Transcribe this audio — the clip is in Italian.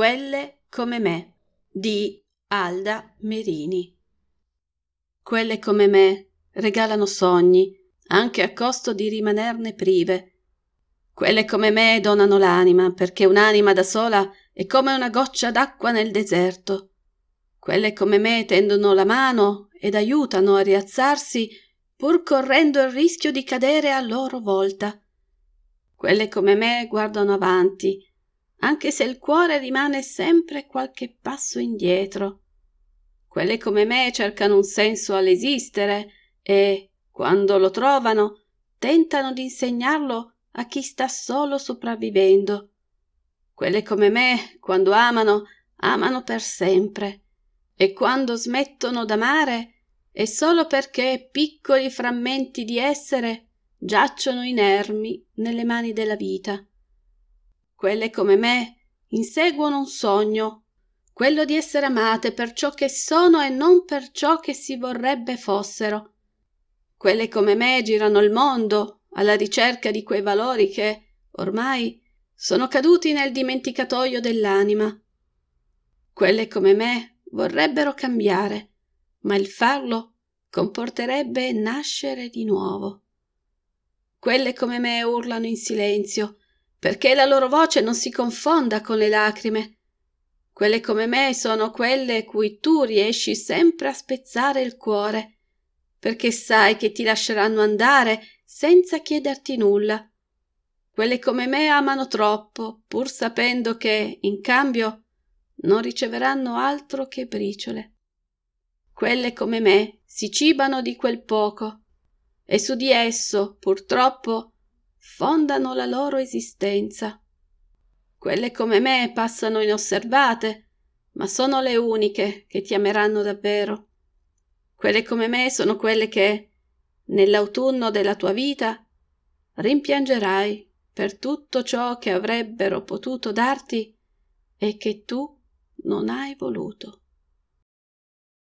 Quelle come me di Alda Merini. Quelle come me regalano sogni, anche a costo di rimanerne prive. Quelle come me donano l'anima, perché un'anima da sola è come una goccia d'acqua nel deserto. Quelle come me tendono la mano ed aiutano a rialzarsi pur correndo il rischio di cadere a loro volta. Quelle come me guardano avanti, anche se il cuore rimane sempre qualche passo indietro. Quelle come me cercano un senso all'esistere e, quando lo trovano, tentano di insegnarlo a chi sta solo sopravvivendo. Quelle come me, quando amano, amano per sempre e quando smettono d'amare è solo perché piccoli frammenti di essere giacciono inermi nelle mani della vita quelle come me inseguono un sogno quello di essere amate per ciò che sono e non per ciò che si vorrebbe fossero quelle come me girano il mondo alla ricerca di quei valori che ormai sono caduti nel dimenticatoio dell'anima quelle come me vorrebbero cambiare ma il farlo comporterebbe nascere di nuovo quelle come me urlano in silenzio perché la loro voce non si confonda con le lacrime. Quelle come me sono quelle cui tu riesci sempre a spezzare il cuore, perché sai che ti lasceranno andare senza chiederti nulla. Quelle come me amano troppo, pur sapendo che, in cambio, non riceveranno altro che briciole. Quelle come me si cibano di quel poco, e su di esso, purtroppo, fondano la loro esistenza. Quelle come me passano inosservate, ma sono le uniche che ti ameranno davvero. Quelle come me sono quelle che, nell'autunno della tua vita, rimpiangerai per tutto ciò che avrebbero potuto darti e che tu non hai voluto.